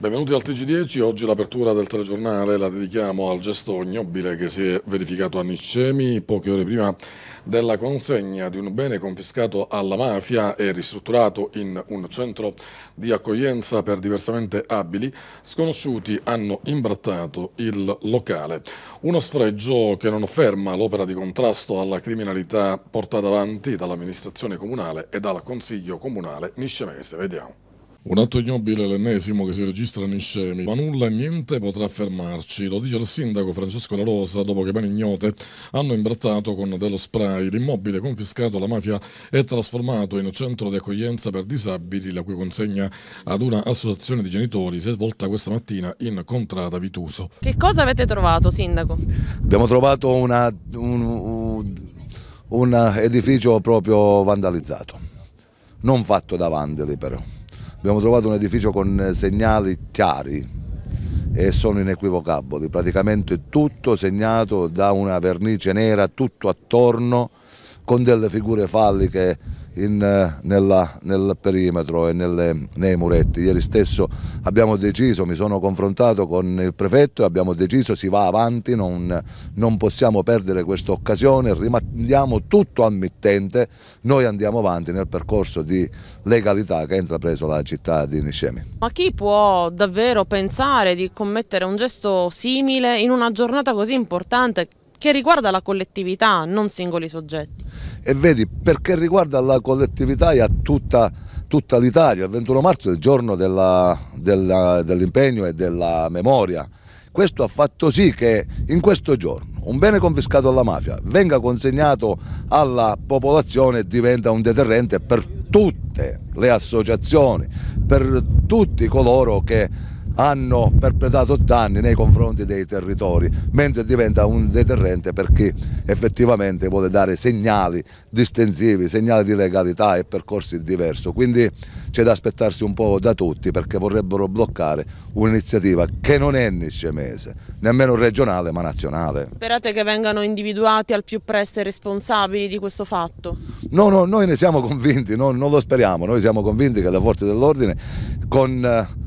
Benvenuti al TG10, oggi l'apertura del telegiornale la dedichiamo al gesto ignobile che si è verificato a Niscemi poche ore prima della consegna di un bene confiscato alla mafia e ristrutturato in un centro di accoglienza per diversamente abili, sconosciuti hanno imbrattato il locale. Uno sfregio che non ferma l'opera di contrasto alla criminalità portata avanti dall'amministrazione comunale e dal Consiglio Comunale Niscemese. Vediamo. Un atto ignobile l'ennesimo che si registra nei scemi, ma nulla e niente potrà fermarci, lo dice il sindaco Francesco La Rosa dopo che mani ignote hanno imbrattato con dello spray l'immobile confiscato alla mafia e trasformato in centro di accoglienza per disabili, la cui consegna ad una associazione di genitori si è svolta questa mattina in Contrada Vituso. Che cosa avete trovato sindaco? Abbiamo trovato una, un, un edificio proprio vandalizzato, non fatto da vandali però abbiamo trovato un edificio con eh, segnali chiari e sono inequivocabili, praticamente tutto segnato da una vernice nera tutto attorno con delle figure falliche in, eh, nella, nel perimetro e nelle, nei muretti. Ieri stesso abbiamo deciso, mi sono confrontato con il prefetto e abbiamo deciso si va avanti, non, non possiamo perdere questa occasione, rimandiamo tutto al mittente, noi andiamo avanti nel percorso di legalità che ha intrapreso la città di Niscemi. Ma chi può davvero pensare di commettere un gesto simile in una giornata così importante che riguarda la collettività, non singoli soggetti. E vedi, perché riguarda la collettività e a tutta, tutta l'Italia, il 21 marzo è il giorno dell'impegno e della memoria. Questo ha fatto sì che in questo giorno un bene confiscato alla mafia venga consegnato alla popolazione e diventa un deterrente per tutte le associazioni, per tutti coloro che hanno perpetrato danni nei confronti dei territori, mentre diventa un deterrente per chi effettivamente vuole dare segnali distensivi, segnali di legalità e percorsi diversi. Quindi c'è da aspettarsi un po' da tutti perché vorrebbero bloccare un'iniziativa che non è niscemese, nemmeno regionale ma nazionale. Sperate che vengano individuati al più presto i responsabili di questo fatto? No, no, noi ne siamo convinti, no, non lo speriamo, noi siamo convinti che le forze dell'ordine con eh,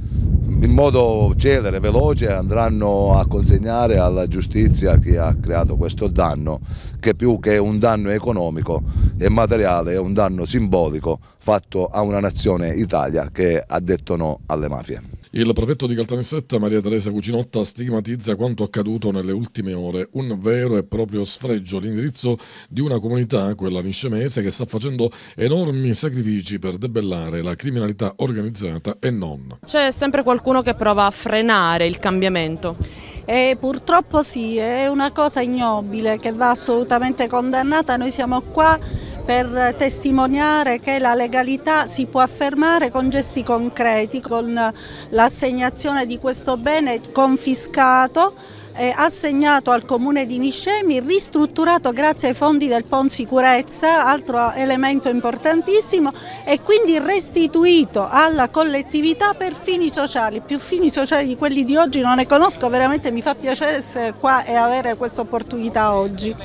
in modo celere, veloce andranno a consegnare alla giustizia chi ha creato questo danno, che più che un danno economico e materiale è un danno simbolico fatto a una nazione Italia che ha detto no alle mafie. Il prefetto di Caltanissetta, Maria Teresa Cucinotta, stigmatizza quanto accaduto nelle ultime ore, un vero e proprio sfregio all'indirizzo di una comunità, quella niscemese, che sta facendo enormi sacrifici per debellare la criminalità organizzata e non. C'è sempre qualcuno che prova a frenare il cambiamento. E purtroppo sì, è una cosa ignobile che va assolutamente condannata. Noi siamo qua per testimoniare che la legalità si può affermare con gesti concreti, con l'assegnazione di questo bene confiscato e eh, assegnato al comune di Niscemi, ristrutturato grazie ai fondi del PON Sicurezza, altro elemento importantissimo, e quindi restituito alla collettività per fini sociali. Più fini sociali di quelli di oggi non ne conosco, veramente mi fa piacere essere qua e avere questa opportunità oggi.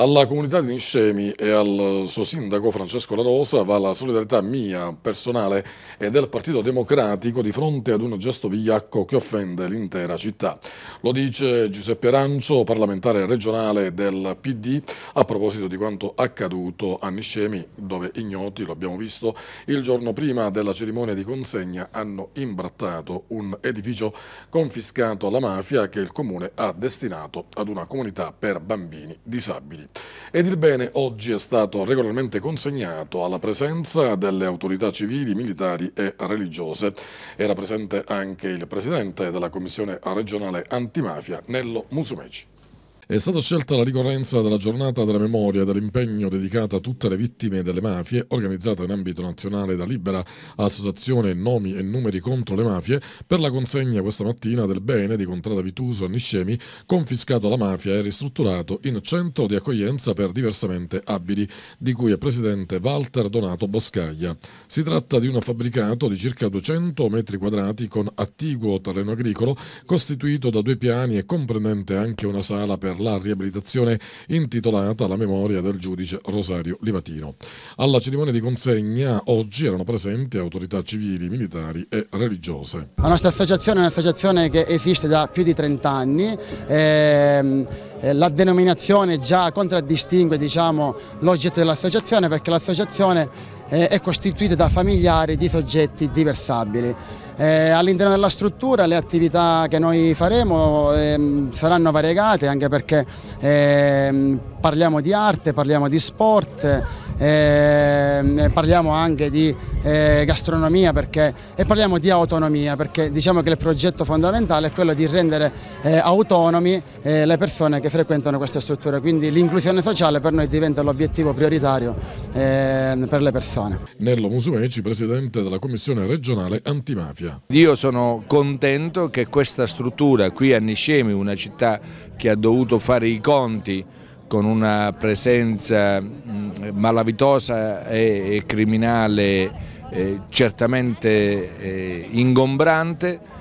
Alla comunità di Niscemi e al suo sindaco Francesco La Rosa va la solidarietà mia, personale e del Partito Democratico di fronte ad un gesto vigliacco che offende l'intera città. Lo dice Giuseppe Arancio, parlamentare regionale del PD, a proposito di quanto accaduto a Niscemi, dove ignoti, lo abbiamo visto, il giorno prima della cerimonia di consegna hanno imbrattato un edificio confiscato alla mafia che il comune ha destinato ad una comunità per bambini disabili. Ed il bene oggi è stato regolarmente consegnato alla presenza delle autorità civili, militari e religiose. Era presente anche il presidente della commissione regionale antimafia, Nello Musumeci. È stata scelta la ricorrenza della giornata della memoria dell'impegno dedicata a tutte le vittime delle mafie, organizzata in ambito nazionale da Libera Associazione Nomi e Numeri contro le Mafie, per la consegna questa mattina del bene di Contrada Vituso a Niscemi, confiscato alla mafia e ristrutturato in centro di accoglienza per diversamente abili, di cui è presidente Walter Donato Boscaglia. Si tratta di un fabbricato di circa 200 metri quadrati con attiguo terreno agricolo, costituito da due piani e comprendente anche una sala per la riabilitazione intitolata alla memoria del giudice Rosario Livatino. Alla cerimonia di consegna oggi erano presenti autorità civili, militari e religiose. La nostra associazione è un'associazione che esiste da più di 30 anni. Ehm eh, la denominazione già contraddistingue diciamo, l'oggetto dell'associazione perché l'associazione eh, è costituita da familiari di soggetti diversabili. Eh, all'interno della struttura le attività che noi faremo eh, saranno variegate anche perché ehm, parliamo di arte, parliamo di sport eh, parliamo anche di eh, gastronomia perché, e parliamo di autonomia perché diciamo che il progetto fondamentale è quello di rendere eh, autonomi eh, le persone che frequentano queste strutture, quindi l'inclusione sociale per noi diventa l'obiettivo prioritario ehm, per le persone. Nello Musumeci, Presidente della Commissione regionale antimafia. Io sono contento che questa struttura qui a Niscemi, una città che ha dovuto fare i conti con una presenza malavitosa e criminale eh, certamente eh, ingombrante,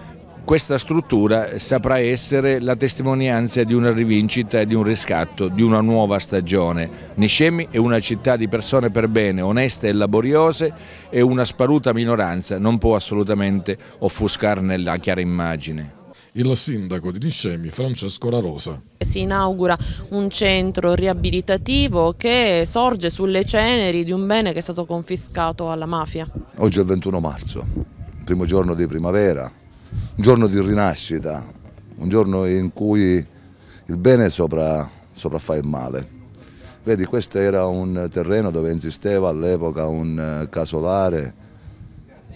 questa struttura saprà essere la testimonianza di una rivincita di un riscatto, di una nuova stagione. Niscemi è una città di persone per bene, oneste e laboriose e una sparuta minoranza non può assolutamente offuscarne la chiara immagine il sindaco di Niscemi Francesco La Rosa. Si inaugura un centro riabilitativo che sorge sulle ceneri di un bene che è stato confiscato alla mafia. Oggi è il 21 marzo, primo giorno di primavera, un giorno di rinascita, un giorno in cui il bene sopra, sopraffà il male. Vedi, questo era un terreno dove insisteva all'epoca un eh, casolare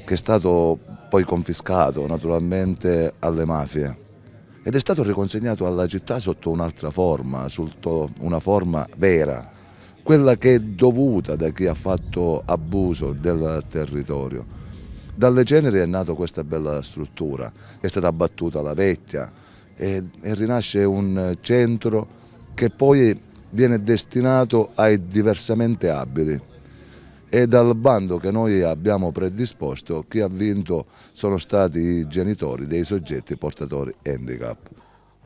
che è stato poi confiscato naturalmente alle mafie ed è stato riconsegnato alla città sotto un'altra forma, sotto una forma vera, quella che è dovuta da chi ha fatto abuso del territorio. Dalle ceneri è nata questa bella struttura, è stata abbattuta la vecchia e, e rinasce un centro che poi viene destinato ai diversamente abili e dal bando che noi abbiamo predisposto chi ha vinto sono stati i genitori dei soggetti portatori handicap.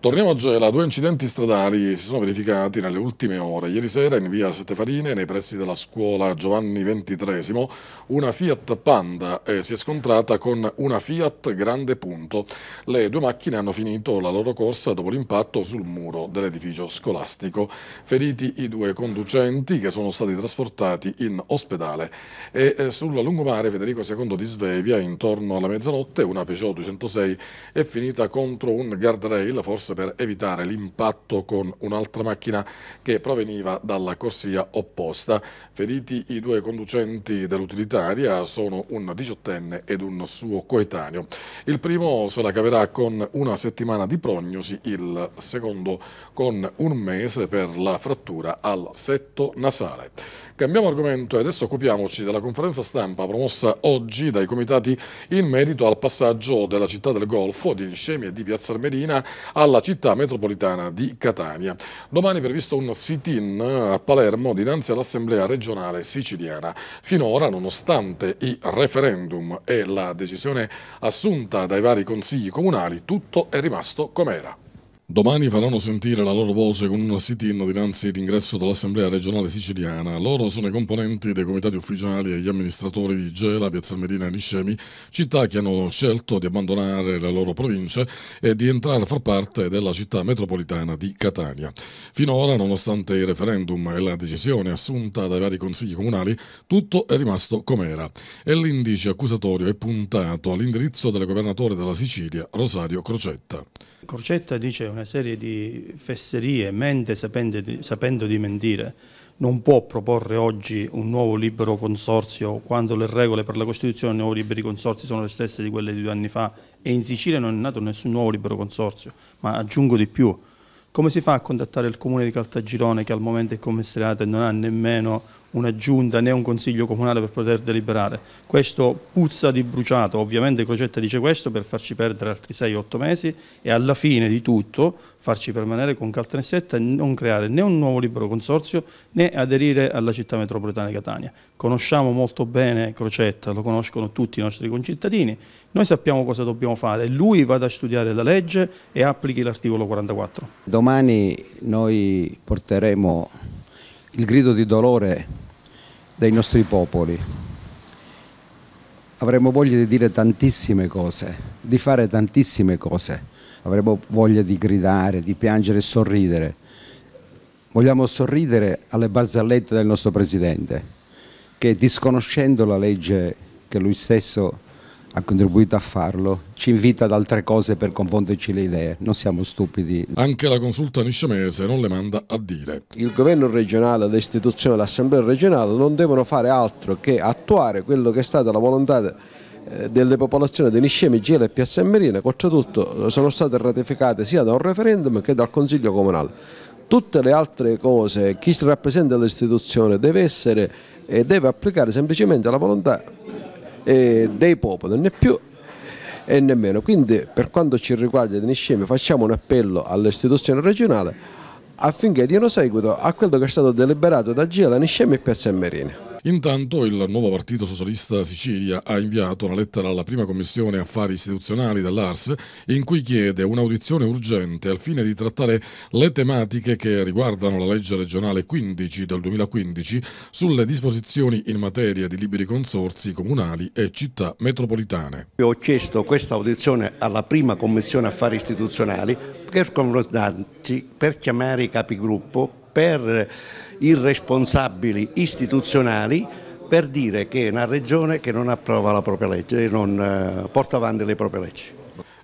Torniamo a Gela, due incidenti stradali si sono verificati nelle ultime ore. Ieri sera in via Settefarine, nei pressi della scuola Giovanni XXIII, una Fiat Panda eh, si è scontrata con una Fiat Grande Punto. Le due macchine hanno finito la loro corsa dopo l'impatto sul muro dell'edificio scolastico. Feriti i due conducenti che sono stati trasportati in ospedale. E eh, sul lungomare Federico II di Svevia, intorno alla mezzanotte, una Peugeot 206 è finita contro un guardrail, forse per evitare l'impatto con un'altra macchina che proveniva dalla corsia opposta. Feriti i due conducenti dell'utilitaria sono un diciottenne ed un suo coetaneo. Il primo se la caverà con una settimana di prognosi, il secondo con un mese per la frattura al setto nasale. Cambiamo argomento e adesso occupiamoci della conferenza stampa promossa oggi dai comitati in merito al passaggio della città del Golfo, di Niscemi e di Piazza Armerina alla città metropolitana di Catania. Domani è previsto un sit-in a Palermo dinanzi all'Assemblea regionale siciliana. Finora, nonostante i referendum e la decisione assunta dai vari consigli comunali, tutto è rimasto com'era. Domani faranno sentire la loro voce con una sit-in dinanzi all'ingresso dell'Assemblea regionale siciliana. Loro sono i componenti dei comitati ufficiali e gli amministratori di Gela, Piazzalmerina e Niscemi, città che hanno scelto di abbandonare le loro province e di entrare a far parte della città metropolitana di Catania. Finora, nonostante il referendum e la decisione assunta dai vari consigli comunali, tutto è rimasto com'era e l'indice accusatorio è puntato all'indirizzo del governatore della Sicilia, Rosario Crocetta. Crocetta dice una serie di fesserie, mente sapendo di, sapendo di mentire, non può proporre oggi un nuovo libero consorzio quando le regole per la Costituzione dei nuovi liberi consorzi sono le stesse di quelle di due anni fa e in Sicilia non è nato nessun nuovo libero consorzio, ma aggiungo di più, come si fa a contattare il comune di Caltagirone che al momento è commissariato e non ha nemmeno una giunta né un consiglio comunale per poter deliberare. Questo puzza di bruciato, ovviamente Crocetta dice questo per farci perdere altri 6-8 mesi e alla fine di tutto farci permanere con Caltanissetta e non creare né un nuovo libero consorzio né aderire alla città metropolitana di Catania. Conosciamo molto bene Crocetta, lo conoscono tutti i nostri concittadini, noi sappiamo cosa dobbiamo fare, lui vada a studiare la legge e applichi l'articolo 44. Domani noi porteremo il grido di dolore dei nostri popoli. Avremmo voglia di dire tantissime cose, di fare tantissime cose, avremmo voglia di gridare, di piangere e sorridere. Vogliamo sorridere alle barzellette del nostro Presidente, che disconoscendo la legge che lui stesso ha ha contribuito a farlo, ci invita ad altre cose per confonderci le idee, non siamo stupidi. Anche la consulta niscemese non le manda a dire. Il governo regionale, le istituzioni, l'assemblea regionale non devono fare altro che attuare quello che è stata la volontà eh, delle popolazioni di Niscemi, Gela e Piazza Merina, che oltretutto eh, sono state ratificate sia da un referendum che dal Consiglio Comunale tutte le altre cose, chi rappresenta l'istituzione deve essere e deve applicare semplicemente la volontà eh, dei popoli, né più e nemmeno. Quindi per quanto ci riguarda di Niscemi facciamo un appello all'istituzione regionale affinché diano seguito a quello che è stato deliberato da Gela, Niscemi e Piazza Merini. Intanto il nuovo Partito Socialista Sicilia ha inviato una lettera alla prima commissione affari istituzionali dell'ARS in cui chiede un'audizione urgente al fine di trattare le tematiche che riguardano la legge regionale 15 del 2015 sulle disposizioni in materia di liberi consorsi comunali e città metropolitane. Io ho chiesto questa audizione alla prima commissione affari istituzionali per confrontarci, per chiamare i capigruppo per irresponsabili istituzionali per dire che è una regione che non approva la propria legge e non eh, porta avanti le proprie leggi.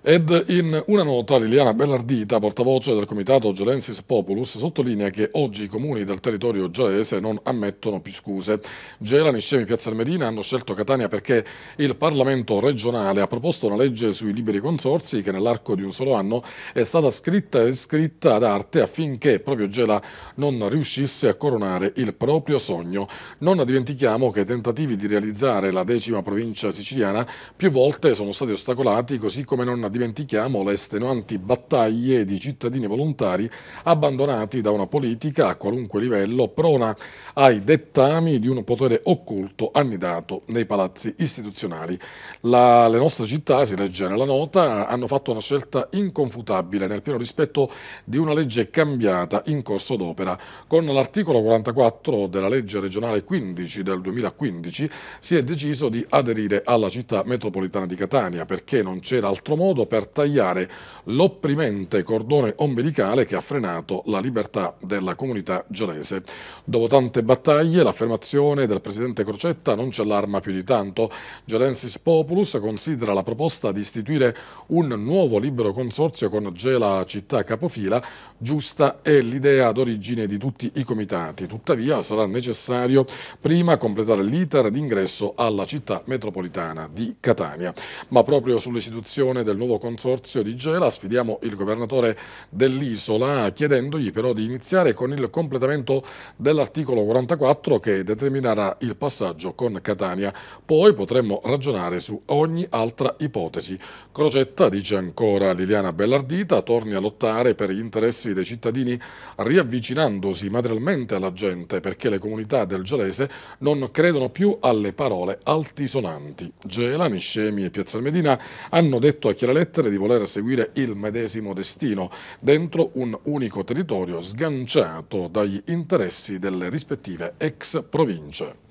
Ed in una nota Liliana Bellardita, portavoce del comitato Gelensis Populus, sottolinea che oggi i comuni del territorio giaese non ammettono più scuse. Gelani, Scemi, Piazza Almerina hanno scelto Catania perché il Parlamento regionale ha proposto una legge sui liberi consorsi che nell'arco di un solo anno è stata scritta e scritta ad arte affinché proprio Gela non riuscisse a coronare il proprio sogno. Non dimentichiamo che i tentativi di realizzare la decima provincia siciliana più volte sono stati ostacolati così come non dimentichiamo le estenuanti battaglie di cittadini volontari abbandonati da una politica a qualunque livello prona ai dettami di un potere occulto annidato nei palazzi istituzionali. La, le nostre città, si legge nella nota, hanno fatto una scelta inconfutabile nel pieno rispetto di una legge cambiata in corso d'opera. Con l'articolo 44 della legge regionale 15 del 2015 si è deciso di aderire alla città metropolitana di Catania perché non c'era altro modo modo per tagliare l'opprimente cordone ombelicale che ha frenato la libertà della comunità gelese. Dopo tante battaglie, l'affermazione del presidente Crocetta non ci allarma più di tanto. Gelensis Populus considera la proposta di istituire un nuovo libero consorzio con Gela città capofila giusta e l'idea d'origine di tutti i comitati. Tuttavia sarà necessario prima completare l'iter d'ingresso alla città metropolitana di Catania. Ma proprio sull'istituzione del nuovo nuovo consorzio di Gela, sfidiamo il governatore dell'isola chiedendogli però di iniziare con il completamento dell'articolo 44 che determinerà il passaggio con Catania. Poi potremmo ragionare su ogni altra ipotesi. Crocetta, dice ancora Liliana Bellardita, torni a lottare per gli interessi dei cittadini riavvicinandosi materialmente alla gente perché le comunità del gelese non credono più alle parole altisonanti. Gela, Niscemi e Piazza Medina hanno detto a Chiarale promettere di voler seguire il medesimo destino dentro un unico territorio sganciato dagli interessi delle rispettive ex province.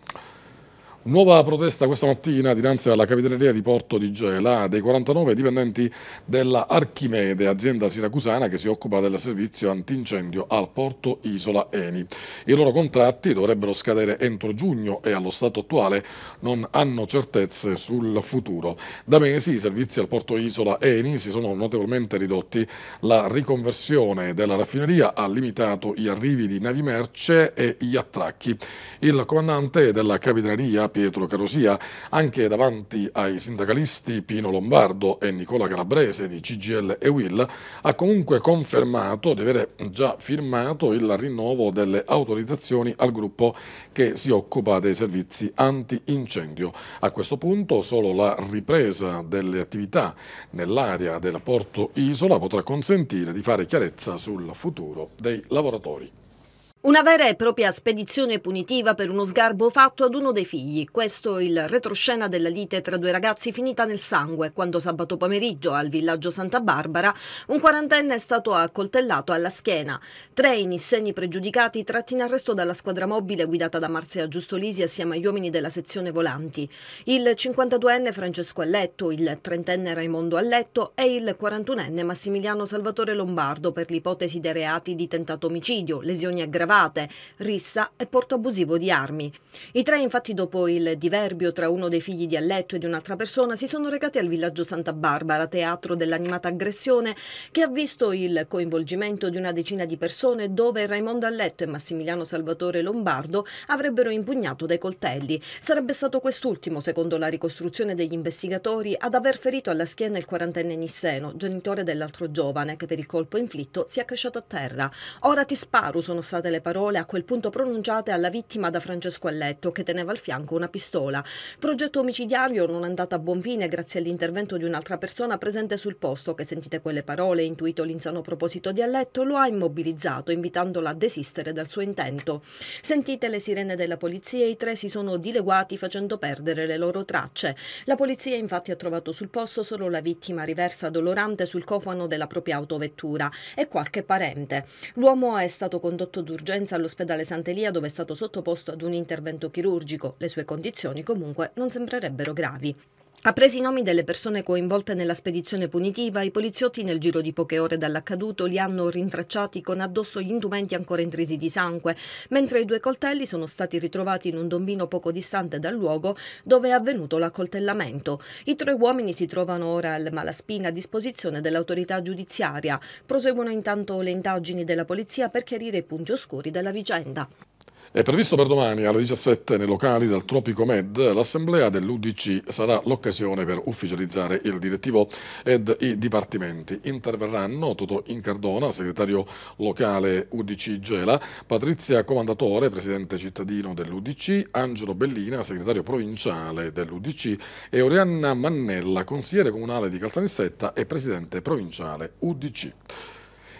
Nuova protesta questa mattina dinanzi alla capitaneria di Porto di Gela dei 49 dipendenti della Archimede, azienda siracusana che si occupa del servizio antincendio al porto Isola Eni. I loro contratti dovrebbero scadere entro giugno e allo stato attuale non hanno certezze sul futuro. Da mesi i servizi al porto Isola Eni si sono notevolmente ridotti, la riconversione della raffineria ha limitato gli arrivi di navi merce e gli attracchi. Il comandante della capitaneria Pietro Carosia, anche davanti ai sindacalisti Pino Lombardo e Nicola Calabrese di CGL e Will, ha comunque confermato di aver già firmato il rinnovo delle autorizzazioni al gruppo che si occupa dei servizi antincendio. A questo punto solo la ripresa delle attività nell'area del porto Isola potrà consentire di fare chiarezza sul futuro dei lavoratori. Una vera e propria spedizione punitiva per uno sgarbo fatto ad uno dei figli. Questo è il retroscena della lite tra due ragazzi finita nel sangue quando sabato pomeriggio al villaggio Santa Barbara un quarantenne è stato accoltellato alla schiena. Tre in segni pregiudicati tratti in arresto dalla squadra mobile guidata da Marzia Giustolisi assieme agli uomini della sezione volanti. Il 52enne Francesco Alletto, il 30enne Raimondo Alletto e il 41enne Massimiliano Salvatore Lombardo per l'ipotesi dei reati di tentato omicidio, lesioni aggravate cravatte, rissa e porto abusivo di armi. I tre infatti dopo il diverbio tra uno dei figli di Alletto e di un'altra persona si sono recati al villaggio Santa Barbara, teatro dell'animata aggressione che ha visto il coinvolgimento di una decina di persone dove Raimondo Alletto e Massimiliano Salvatore Lombardo avrebbero impugnato dei coltelli. Sarebbe stato quest'ultimo, secondo la ricostruzione degli investigatori, ad aver ferito alla schiena il quarantenne Nisseno, genitore dell'altro giovane, che per il colpo inflitto si è cacciato a terra. Ora ti sparo, sono state le parole a quel punto pronunciate alla vittima da Francesco Alletto, che teneva al fianco una pistola. Progetto omicidiario non andato a buon fine grazie all'intervento di un'altra persona presente sul posto che sentite quelle parole, intuito l'insano proposito di Alletto, lo ha immobilizzato, invitandola a desistere dal suo intento. Sentite le sirene della polizia e i tre si sono dileguati facendo perdere le loro tracce. La polizia infatti ha trovato sul posto solo la vittima riversa dolorante sul cofano della propria autovettura e qualche parente. L'uomo è stato condotto d'urgenza d'urgenza all'ospedale Sant'Elia dove è stato sottoposto ad un intervento chirurgico. Le sue condizioni comunque non sembrerebbero gravi. Ha preso i nomi delle persone coinvolte nella spedizione punitiva, i poliziotti nel giro di poche ore dall'accaduto li hanno rintracciati con addosso gli indumenti ancora intrisi di sangue, mentre i due coltelli sono stati ritrovati in un dombino poco distante dal luogo dove è avvenuto l'accoltellamento. I tre uomini si trovano ora al Malaspina a disposizione dell'autorità giudiziaria. Proseguono intanto le indagini della polizia per chiarire i punti oscuri della vicenda. È previsto per domani alle 17 nei locali del Tropico Med. L'assemblea dell'UDC sarà l'occasione per ufficializzare il direttivo ed i dipartimenti. Interverranno Toto Incardona, segretario locale UDC Gela, Patrizia Comandatore, presidente cittadino dell'UDC, Angelo Bellina, segretario provinciale dell'UDC e Orianna Mannella, consigliere comunale di Caltanissetta e presidente provinciale UDC.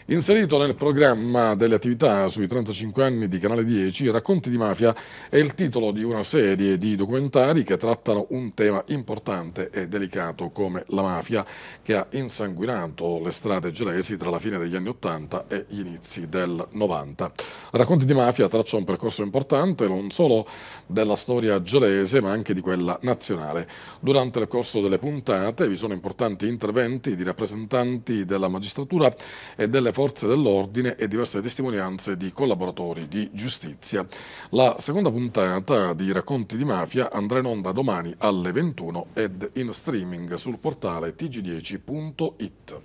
Inserito nel programma delle attività sui 35 anni di Canale 10, Racconti di Mafia è il titolo di una serie di documentari che trattano un tema importante e delicato come la mafia che ha insanguinato le strade gelesi tra la fine degli anni 80 e gli inizi del 90. Racconti di Mafia traccia un percorso importante non solo della storia gelese ma anche di quella nazionale. Durante il corso delle puntate vi sono importanti interventi di rappresentanti della magistratura e delle delle forze dell'ordine e diverse testimonianze di collaboratori di giustizia. La seconda puntata di Racconti di Mafia andrà in onda domani alle 21 ed in streaming sul portale tg10.it.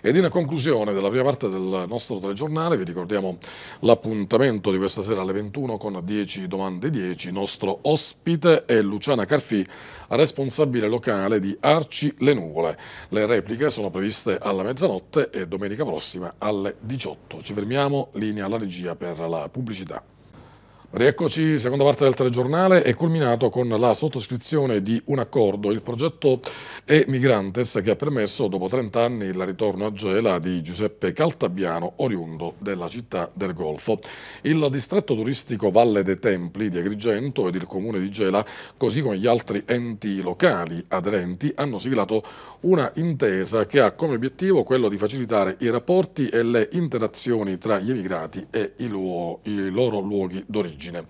Ed in conclusione della prima parte del nostro telegiornale vi ricordiamo l'appuntamento di questa sera alle 21 con 10 domande 10. Il nostro ospite è Luciana Carfì, responsabile locale di Arci Le Nuvole. Le repliche sono previste alla mezzanotte e domenica prossima alle 18. Ci fermiamo, linea alla regia per la pubblicità. Rieccoci, seconda parte del telegiornale è culminato con la sottoscrizione di un accordo, il progetto E Migrantes che ha permesso dopo 30 anni il ritorno a Gela di Giuseppe Caltabiano, oriundo della città del Golfo. Il distretto turistico Valle dei Templi di Agrigento ed il comune di Gela, così come gli altri enti locali aderenti, hanno siglato una intesa che ha come obiettivo quello di facilitare i rapporti e le interazioni tra gli emigrati e i, luo, i loro luoghi d'origine origine.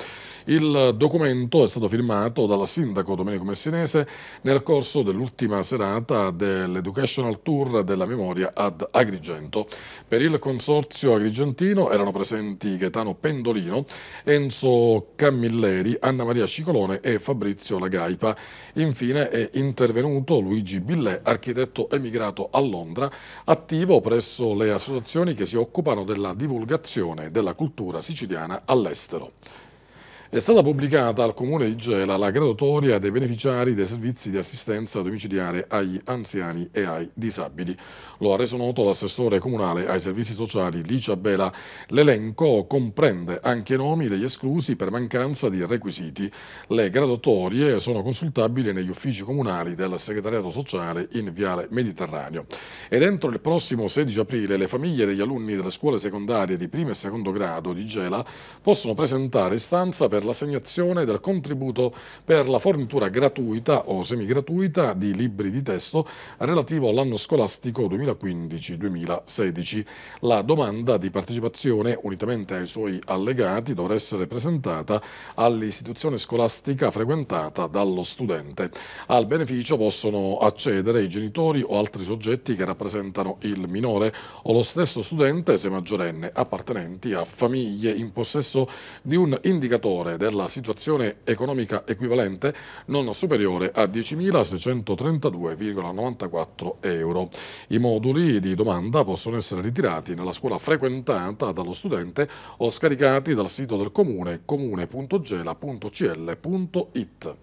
Il documento è stato firmato dal sindaco Domenico Messinese nel corso dell'ultima serata dell'Educational Tour della Memoria ad Agrigento. Per il consorzio agrigentino erano presenti Gaetano Pendolino, Enzo Camilleri, Anna Maria Cicolone e Fabrizio Lagaipa. Infine è intervenuto Luigi Billè, architetto emigrato a Londra, attivo presso le associazioni che si occupano della divulgazione della cultura siciliana all'estero è stata pubblicata al Comune di Gela la graduatoria dei beneficiari dei servizi di assistenza domiciliare agli anziani e ai disabili. Lo ha reso noto l'assessore comunale ai servizi sociali Licia Bela. L'elenco comprende anche i nomi degli esclusi per mancanza di requisiti. Le graduatorie sono consultabili negli uffici comunali del segretariato sociale in Viale Mediterraneo. E dentro il prossimo 16 aprile le famiglie degli alunni delle scuole secondarie di primo e secondo grado di Gela possono presentare istanza per per l'assegnazione del contributo per la fornitura gratuita o semigratuita di libri di testo relativo all'anno scolastico 2015-2016. La domanda di partecipazione, unitamente ai suoi allegati, dovrà essere presentata all'istituzione scolastica frequentata dallo studente. Al beneficio possono accedere i genitori o altri soggetti che rappresentano il minore o lo stesso studente se maggiorenne appartenenti a famiglie in possesso di un indicatore titolare della situazione economica equivalente non superiore a 10.632,94 euro. I moduli di domanda possono essere ritirati nella scuola frequentata dallo studente o scaricati dal sito del comune comune.gela.cl.it.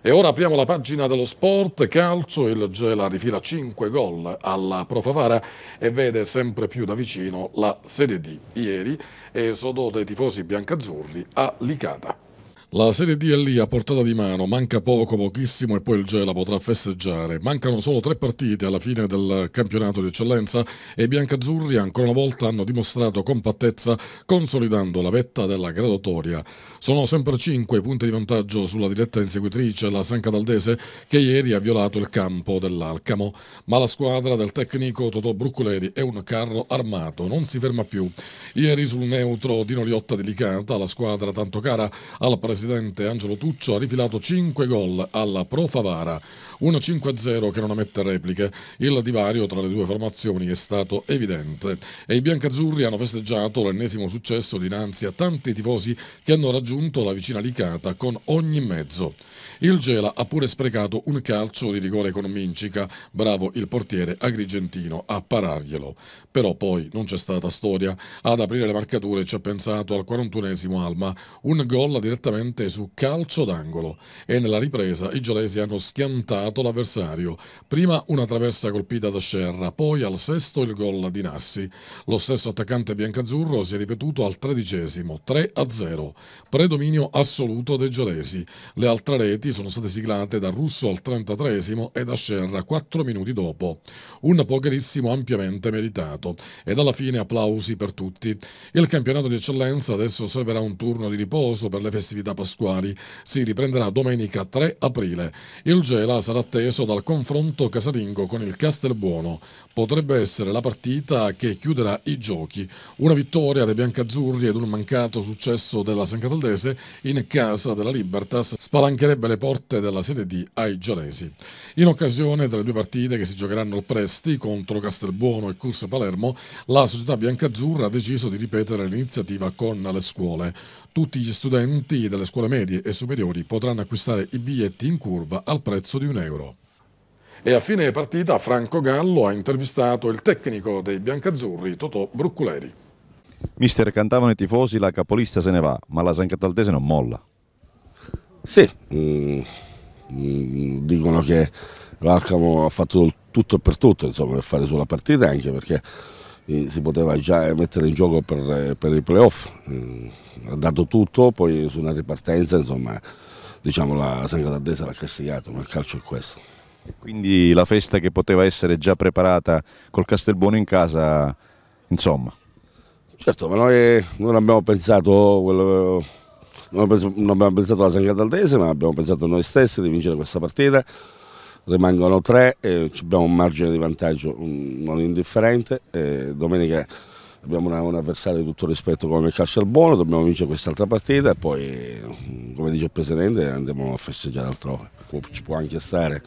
E ora apriamo la pagina dello sport, calcio, il Gela rifila 5 gol alla Profavara e vede sempre più da vicino la Serie D ieri e sodò dei tifosi biancazzurri a Licata. La Serie D è lì a portata di mano, manca poco, pochissimo e poi il Gela potrà festeggiare. Mancano solo tre partite alla fine del campionato di eccellenza e i biancazzurri ancora una volta hanno dimostrato compattezza consolidando la vetta della graduatoria. Sono sempre cinque punti di vantaggio sulla diretta inseguitrice, la San Cataldese, che ieri ha violato il campo dell'Alcamo, ma la squadra del tecnico Totò Bruccoleri è un carro armato, non si ferma più. Ieri sul neutro di Noriotta delicata, la squadra tanto cara al presidente presidente Angelo Tuccio ha rifilato 5 gol alla Pro Favara, un 5 0 che non ammette repliche. Il divario tra le due formazioni è stato evidente e i biancazzurri hanno festeggiato l'ennesimo successo dinanzi a tanti tifosi che hanno raggiunto la vicina Licata con ogni mezzo. Il Gela ha pure sprecato un calcio di rigore con Mincica, bravo il portiere agrigentino a pararglielo. Però poi non c'è stata storia. Ad aprire le marcature ci ha pensato al 41esimo Alma, un gol direttamente pesante su calcio d'angolo e nella ripresa i gelesi hanno schiantato l'avversario. Prima una traversa colpita da Scerra, poi al sesto il gol di Nassi. Lo stesso attaccante biancazzurro si è ripetuto al tredicesimo, 3-0. Predominio assoluto dei gelesi. Le altre reti sono state siglate da Russo al 33 e da Scerra 4 minuti dopo. Un pocherissimo ampiamente meritato E alla fine applausi per tutti. Il campionato di eccellenza adesso serverà un turno di riposo per le festività Pasquali si riprenderà domenica 3 aprile. Il Gela sarà atteso dal confronto casalingo con il Castelbuono. Potrebbe essere la partita che chiuderà i giochi. Una vittoria dei biancazzurri ed un mancato successo della San Cataldese in casa della Libertas spalancherebbe le porte della Serie D ai gelesi. In occasione delle due partite che si giocheranno al Presti contro Castelbuono e Curs Palermo, la società biancazzurra ha deciso di ripetere l'iniziativa con le scuole. Tutti gli studenti delle scuole medie e superiori potranno acquistare i biglietti in curva al prezzo di un euro. E a fine partita Franco Gallo ha intervistato il tecnico dei biancazzurri Totò Brucculeri. Mister, cantavano i tifosi, la capolista se ne va, ma la San Cataldese non molla. Sì, dicono che l'Alcamo ha fatto tutto e per tutto insomma, per fare sulla partita, anche perché si poteva già mettere in gioco per, per i playoff, mm, ha dato tutto, poi su una ripartenza insomma diciamo, la Sanga d'Addesa l'ha castigato, ma il calcio è questo. E quindi la festa che poteva essere già preparata col Castelbuono in casa, insomma. Certo, ma noi non abbiamo pensato, quello, non abbiamo pensato alla Sanga d'Aldese, ma abbiamo pensato a noi stessi di vincere questa partita rimangono tre, eh, abbiamo un margine di vantaggio mm, non indifferente, eh, domenica abbiamo una, un avversario di tutto rispetto come il calcio al buono, dobbiamo vincere quest'altra partita e poi mm, come dice il Presidente andiamo a festeggiare altrove, può, ci può anche stare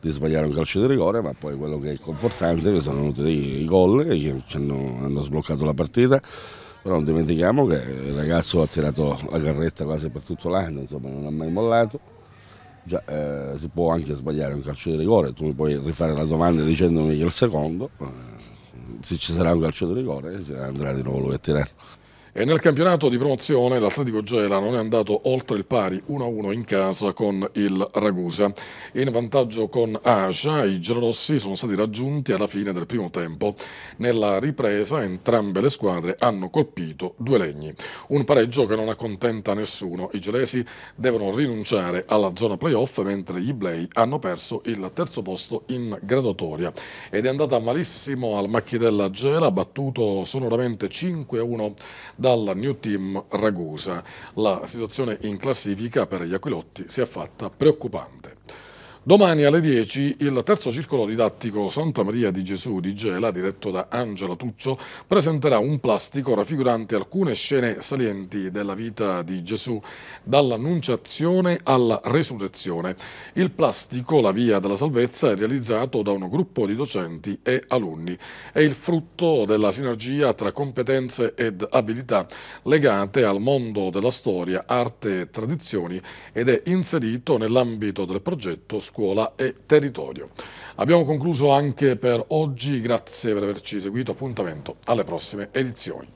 di sbagliare un calcio di rigore, ma poi quello che è confortante che sono venuti i, i gol che hanno, hanno sbloccato la partita però non dimentichiamo che il ragazzo ha tirato la carretta quasi per tutto l'anno, insomma non ha mai mollato Già, eh, si può anche sbagliare un calcio di rigore, tu mi puoi rifare la domanda dicendomi che il secondo, eh, se ci sarà un calcio di rigore cioè, andrà di nuovo lui a tirare. E nel campionato di promozione l'Atletico Gela non è andato oltre il pari 1-1 in casa con il Ragusa. In vantaggio con Asia, i gelorossi sono stati raggiunti alla fine del primo tempo. Nella ripresa entrambe le squadre hanno colpito due legni. Un pareggio che non accontenta nessuno. I gelesi devono rinunciare alla zona playoff mentre gli Blay hanno perso il terzo posto in graduatoria. Ed è andata malissimo al Macchidella Gela, battuto sonoramente 5-1 dalla New Team Ragusa. La situazione in classifica per gli Aquilotti si è fatta preoccupante. Domani alle 10 il terzo circolo didattico Santa Maria di Gesù di Gela, diretto da Angela Tuccio, presenterà un plastico raffigurante alcune scene salienti della vita di Gesù, dall'annunciazione alla resurrezione. Il plastico, la via della salvezza, è realizzato da un gruppo di docenti e alunni. È il frutto della sinergia tra competenze ed abilità legate al mondo della storia, arte e tradizioni ed è inserito nell'ambito del progetto Scuola scuola e territorio. Abbiamo concluso anche per oggi, grazie per averci seguito, appuntamento alle prossime edizioni.